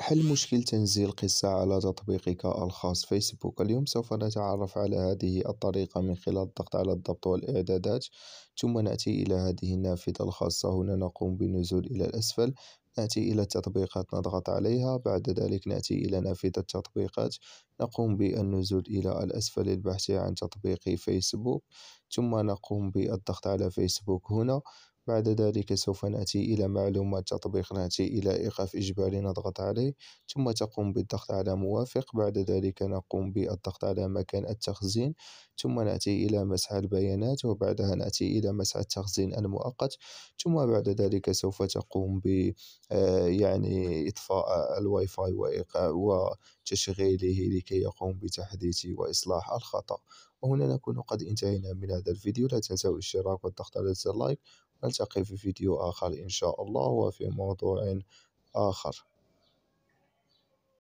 حل مشكل تنزيل قصة على تطبيقك الخاص فيسبوك اليوم سوف نتعرف على هذه الطريقة من خلال الضغط على الضبط والإعدادات ثم نأتي إلى هذه النافذة الخاصة هنا نقوم بالنزول إلى الأسفل نأتي إلى التطبيقات نضغط عليها بعد ذلك نأتي إلى نافذة التطبيقات نقوم بالنزول إلى الأسفل للبحث عن تطبيق فيسبوك ثم نقوم بالضغط على فيسبوك هنا بعد ذلك سوف نأتي إلى معلومات تطبيق نأتي إلى إيقاف إجباري نضغط عليه ثم تقوم بالضغط على موافق بعد ذلك نقوم بالضغط على مكان التخزين ثم نأتي إلى مسح البيانات وبعدها نأتي إلى مسح التخزين المؤقت ثم بعد ذلك سوف تقوم ب آه، يعني إطفاء الواي فاي وتشغيله لكي يقوم بتحديث وإصلاح الخطأ وهنا نكون قد انتهينا من هذا الفيديو لا تنسوا الاشتراك والضغط على زر لايك نلتقي في فيديو آخر إن شاء الله وفي موضوع آخر